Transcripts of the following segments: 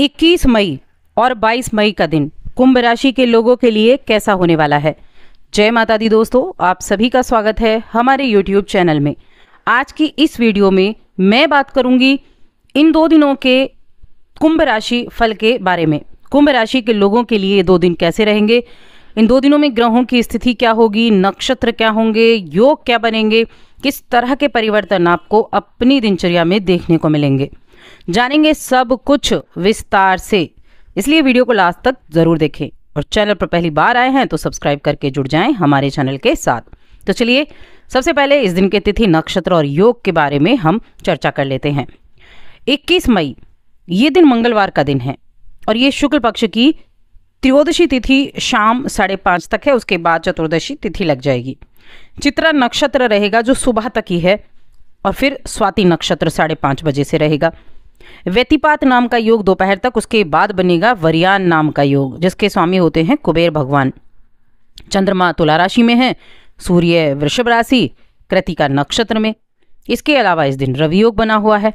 21 मई और 22 मई का दिन कुंभ राशि के लोगों के लिए कैसा होने वाला है जय माता दी दोस्तों आप सभी का स्वागत है हमारे यूट्यूब चैनल में आज की इस वीडियो में मैं बात करूंगी इन दो दिनों के कुंभ राशि फल के बारे में कुंभ राशि के लोगों के लिए दो दिन कैसे रहेंगे इन दो दिनों में ग्रहों की स्थिति क्या होगी नक्षत्र क्या होंगे योग क्या बनेंगे किस तरह के परिवर्तन आपको अपनी दिनचर्या में देखने को मिलेंगे जानेंगे सब कुछ विस्तार से इसलिए वीडियो को लास्ट तक जरूर देखें और चैनल पर पहली बार आए हैं तो सब्सक्राइब करके जुड़ जाएं हमारे चैनल के साथ तो चलिए सबसे पहले इस दिन के तिथि नक्षत्र और योग के बारे में हम चर्चा कर लेते हैं 21 मई ये दिन मंगलवार का दिन है और ये शुक्ल पक्ष की त्रयोदशी तिथि शाम साढ़े पाँच तक है उसके बाद चतुर्दशी तिथि लग जाएगी चित्रा नक्षत्र रहेगा जो सुबह तक ही है और फिर स्वाति नक्षत्र साढ़े पाँच बजे से रहेगा व्यतिपात नाम का योग दोपहर तक उसके बाद बनेगा वरियान नाम का योग जिसके स्वामी होते हैं कुबेर भगवान चंद्रमा तुला राशि में है सूर्य वृषभ राशि कृतिका नक्षत्र में इसके अलावा इस दिन रवि योग बना हुआ है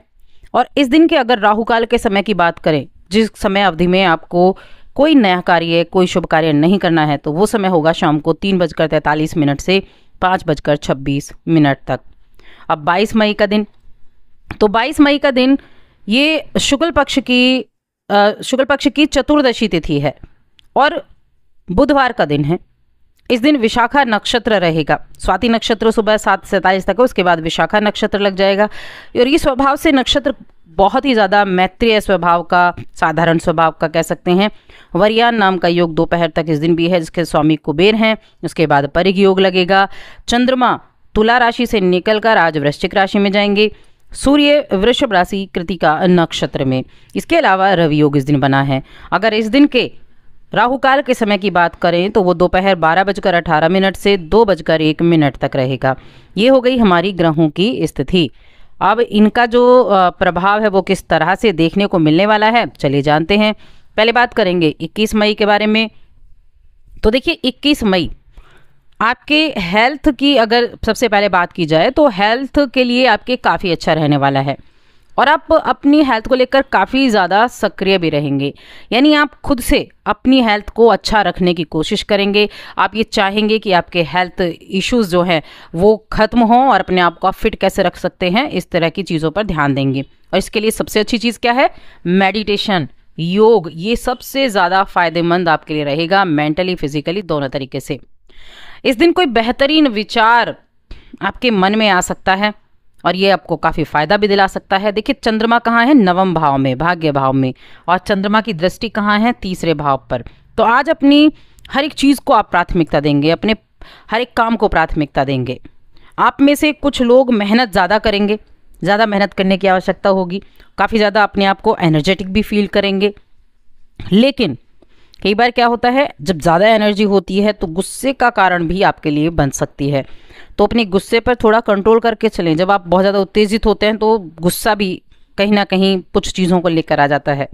और इस दिन के अगर राहु काल के समय की बात करें जिस समय अवधि में आपको कोई नया कार्य कोई शुभ कार्य नहीं करना है तो वो समय होगा शाम को तीन बजकर तैंतालीस मिनट से पाँच बजकर छब्बीस मिनट तक अब बाईस मई का दिन तो बाईस मई का दिन ये शुक्ल पक्ष की शुक्ल पक्ष की चतुर्दशी तिथि है और बुधवार का दिन है इस दिन विशाखा नक्षत्र रहेगा स्वाति नक्षत्र सुबह सात सैंतालीस तक है उसके बाद विशाखा नक्षत्र लग जाएगा और ये स्वभाव से नक्षत्र बहुत ही ज़्यादा मैत्रीय स्वभाव का साधारण स्वभाव का कह सकते हैं वरियान नाम का योग दोपहर तक इस दिन भी है जिसके स्वामी कुबेर हैं उसके बाद परिग योग लगेगा चंद्रमा तुला राशि से निकलकर आज वृश्चिक राशि में जाएंगे सूर्य वृषभ राशि कृतिका नक्षत्र में इसके अलावा रवि योग इस दिन बना है अगर इस दिन के राहु काल के समय की बात करें तो वो दोपहर बारह बजकर अठारह मिनट से दो बजकर एक मिनट तक रहेगा ये हो गई हमारी ग्रहों की स्थिति अब इनका जो प्रभाव है वो किस तरह से देखने को मिलने वाला है चलिए जानते हैं पहले बात करेंगे 21 मई के बारे में तो देखिए 21 मई आपके हेल्थ की अगर सबसे पहले बात की जाए तो हेल्थ के लिए आपके काफ़ी अच्छा रहने वाला है और आप अपनी हेल्थ को लेकर काफ़ी ज़्यादा सक्रिय भी रहेंगे यानी आप खुद से अपनी हेल्थ को अच्छा रखने की कोशिश करेंगे आप ये चाहेंगे कि आपके हेल्थ इश्यूज जो हैं वो ख़त्म हों और अपने आप को आप फिट कैसे रख सकते हैं इस तरह की चीज़ों पर ध्यान देंगे और इसके लिए सबसे अच्छी चीज़ क्या है मेडिटेशन योग ये सबसे ज़्यादा फायदेमंद आपके लिए रहेगा मेंटली फिजिकली दोनों तरीके से इस दिन कोई बेहतरीन विचार आपके मन में आ सकता है और ये आपको काफ़ी फायदा भी दिला सकता है देखिए चंद्रमा कहाँ है नवम भाव में भाग्य भाव में और चंद्रमा की दृष्टि कहाँ है तीसरे भाव पर तो आज अपनी हर एक चीज़ को आप प्राथमिकता देंगे अपने हर एक काम को प्राथमिकता देंगे आप में से कुछ लोग मेहनत ज़्यादा करेंगे ज़्यादा मेहनत करने की आवश्यकता होगी काफ़ी ज़्यादा अपने आप को एनर्जेटिक भी फील करेंगे लेकिन कई बार क्या होता है जब ज़्यादा एनर्जी होती है तो गुस्से का कारण भी आपके लिए बन सकती है तो अपने गुस्से पर थोड़ा कंट्रोल करके चलें जब आप बहुत ज़्यादा उत्तेजित होते हैं तो गुस्सा भी कहीं ना कहीं कुछ चीज़ों को लेकर आ जाता है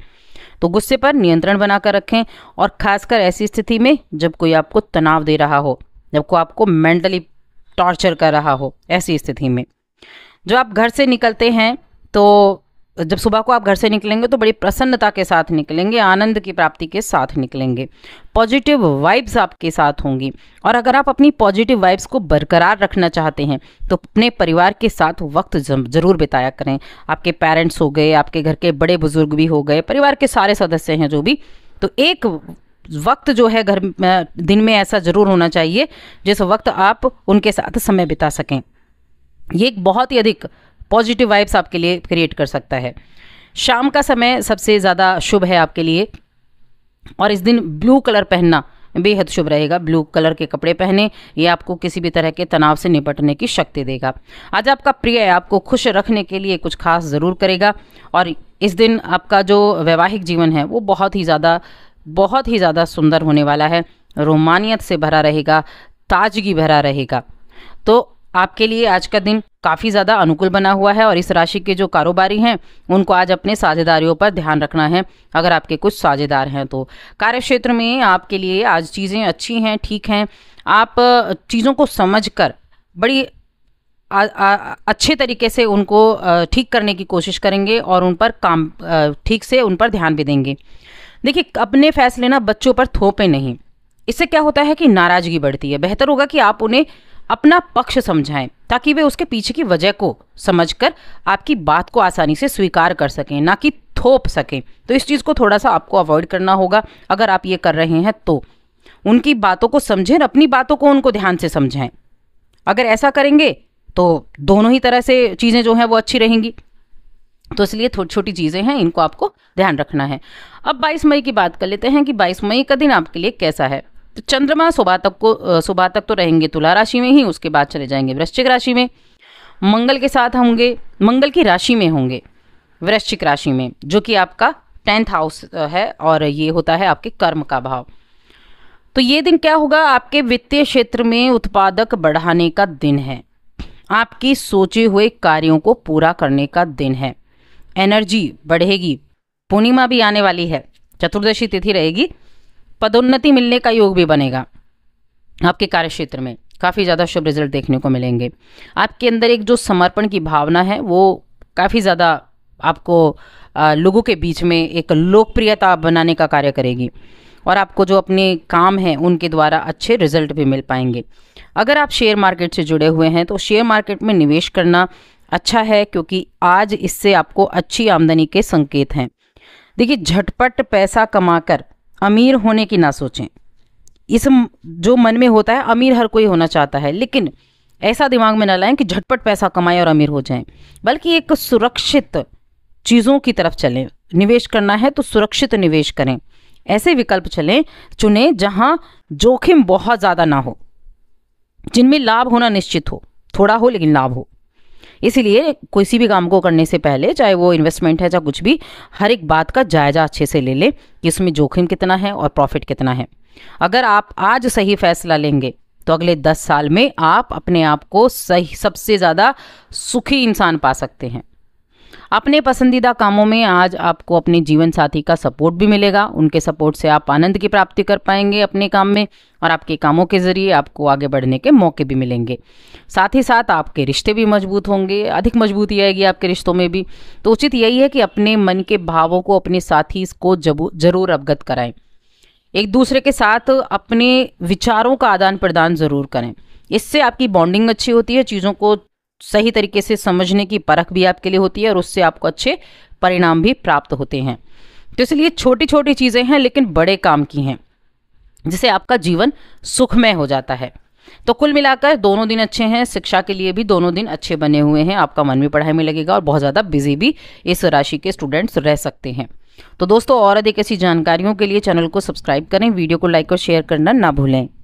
तो गुस्से पर नियंत्रण बनाकर रखें और ख़ासकर ऐसी स्थिति में जब कोई आपको तनाव दे रहा हो जब कोई आपको मेंटली टॉर्चर कर रहा हो ऐसी स्थिति में जब आप घर से निकलते हैं तो जब सुबह को आप घर से निकलेंगे तो बड़ी प्रसन्नता के साथ निकलेंगे आनंद की प्राप्ति के साथ निकलेंगे पॉजिटिव वाइब्स आपके साथ होंगी और अगर आप अपनी पॉजिटिव वाइब्स को बरकरार रखना चाहते हैं तो अपने परिवार के साथ वक्त ज़रूर बिताया करें आपके पेरेंट्स हो गए आपके घर के बड़े बुजुर्ग भी हो गए परिवार के सारे सदस्य हैं जो भी तो एक वक्त जो है घर दिन में ऐसा ज़रूर होना चाहिए जिस वक्त आप उनके साथ समय बिता सकें ये एक बहुत ही अधिक पॉजिटिव वाइब्स आपके लिए क्रिएट कर सकता है शाम का समय सबसे ज़्यादा शुभ है आपके लिए और इस दिन ब्लू कलर पहनना बेहद शुभ रहेगा ब्लू कलर के कपड़े पहने ये आपको किसी भी तरह के तनाव से निपटने की शक्ति देगा आज आपका प्रिय आपको खुश रखने के लिए कुछ खास ज़रूर करेगा और इस दिन आपका जो वैवाहिक जीवन है वो बहुत ही ज़्यादा बहुत ही ज़्यादा सुंदर होने वाला है रोमानियत से भरा रहेगा ताजगी भरा रहेगा तो आपके लिए आज का दिन काफ़ी ज़्यादा अनुकूल बना हुआ है और इस राशि के जो कारोबारी हैं उनको आज अपने साझेदारियों पर ध्यान रखना है अगर आपके कुछ साझेदार हैं तो कार्यक्षेत्र में आपके लिए आज चीज़ें अच्छी हैं ठीक हैं आप चीज़ों को समझ कर बड़ी आ, आ, अच्छे तरीके से उनको ठीक करने की कोशिश करेंगे और उन पर काम ठीक से उन पर ध्यान भी देंगे देखिए अपने फैसले ना बच्चों पर थोपे नहीं इससे क्या होता है कि नाराज़गी बढ़ती है बेहतर होगा कि आप उन्हें अपना पक्ष समझाएं ताकि वे उसके पीछे की वजह को समझकर आपकी बात को आसानी से स्वीकार कर सकें ना कि थोप सकें तो इस चीज़ को थोड़ा सा आपको अवॉइड करना होगा अगर आप ये कर रहे हैं तो उनकी बातों को समझें अपनी बातों को उनको ध्यान से समझाएं अगर ऐसा करेंगे तो दोनों ही तरह से चीज़ें जो हैं वो अच्छी रहेंगी तो इसलिए छोटी छोटी चीज़ें हैं इनको आपको ध्यान रखना है अब 22 मई की बात कर लेते हैं कि 22 मई का दिन आपके लिए कैसा है तो चंद्रमा सुबह तक को सुबह तक तो रहेंगे तुला राशि में ही उसके बाद चले जाएंगे वृश्चिक राशि में मंगल के साथ होंगे मंगल की राशि में होंगे वृश्चिक राशि में जो कि आपका टेंथ हाउस है और ये होता है आपके कर्म का भाव तो ये दिन क्या होगा आपके वित्तीय क्षेत्र में उत्पादक बढ़ाने का दिन है आपकी सोचे हुए कार्यों को पूरा करने का दिन है एनर्जी बढ़ेगी पूर्णिमा भी आने वाली है चतुर्दशी तिथि रहेगी पदोन्नति मिलने का योग भी बनेगा आपके कार्य क्षेत्र में काफ़ी ज़्यादा शुभ रिजल्ट देखने को मिलेंगे आपके अंदर एक जो समर्पण की भावना है वो काफ़ी ज़्यादा आपको लोगों के बीच में एक लोकप्रियता बनाने का कार्य करेगी और आपको जो अपने काम हैं उनके द्वारा अच्छे रिजल्ट भी मिल पाएंगे अगर आप शेयर मार्केट से जुड़े हुए हैं तो शेयर मार्केट में निवेश करना अच्छा है क्योंकि आज इससे आपको अच्छी आमदनी के संकेत हैं देखिए झटपट पैसा कमाकर अमीर होने की ना सोचें इस जो मन में होता है अमीर हर कोई होना चाहता है लेकिन ऐसा दिमाग में ना लाएं कि झटपट पैसा कमाएं और अमीर हो जाएं बल्कि एक सुरक्षित चीज़ों की तरफ चलें निवेश करना है तो सुरक्षित निवेश करें ऐसे विकल्प चलें चुने जहां जोखिम बहुत ज़्यादा ना हो जिनमें लाभ होना निश्चित हो थोड़ा हो लेकिन लाभ हो इसीलिए किसी भी काम को करने से पहले चाहे वो इन्वेस्टमेंट है चाहे कुछ भी हर एक बात का जायजा अच्छे से ले लें कि इसमें जोखिम कितना है और प्रॉफिट कितना है अगर आप आज सही फैसला लेंगे तो अगले दस साल में आप अपने आप को सही सबसे ज़्यादा सुखी इंसान पा सकते हैं अपने पसंदीदा कामों में आज आपको अपने जीवन साथी का सपोर्ट भी मिलेगा उनके सपोर्ट से आप आनंद की प्राप्ति कर पाएंगे अपने काम में और आपके कामों के जरिए आपको आगे बढ़ने के मौके भी मिलेंगे साथ ही साथ आपके रिश्ते भी मजबूत होंगे अधिक मजबूती आएगी आपके रिश्तों में भी तो उचित यही है कि अपने मन के भावों को अपने साथी को जरूर अवगत कराएं एक दूसरे के साथ अपने विचारों का आदान प्रदान ज़रूर करें इससे आपकी बॉन्डिंग अच्छी होती है चीज़ों को सही तरीके से समझने की परख भी आपके लिए होती है और उससे आपको अच्छे परिणाम भी प्राप्त होते हैं तो इसलिए छोटी छोटी चीज़ें हैं लेकिन बड़े काम की हैं जिससे आपका जीवन सुखमय हो जाता है तो कुल मिलाकर दोनों दिन अच्छे हैं शिक्षा के लिए भी दोनों दिन अच्छे बने हुए हैं आपका मन भी पढ़ाई में लगेगा और बहुत ज़्यादा बिजी भी इस राशि के स्टूडेंट्स रह सकते हैं तो दोस्तों और अधिक ऐसी जानकारियों के लिए चैनल को सब्सक्राइब करें वीडियो को लाइक और शेयर करना ना भूलें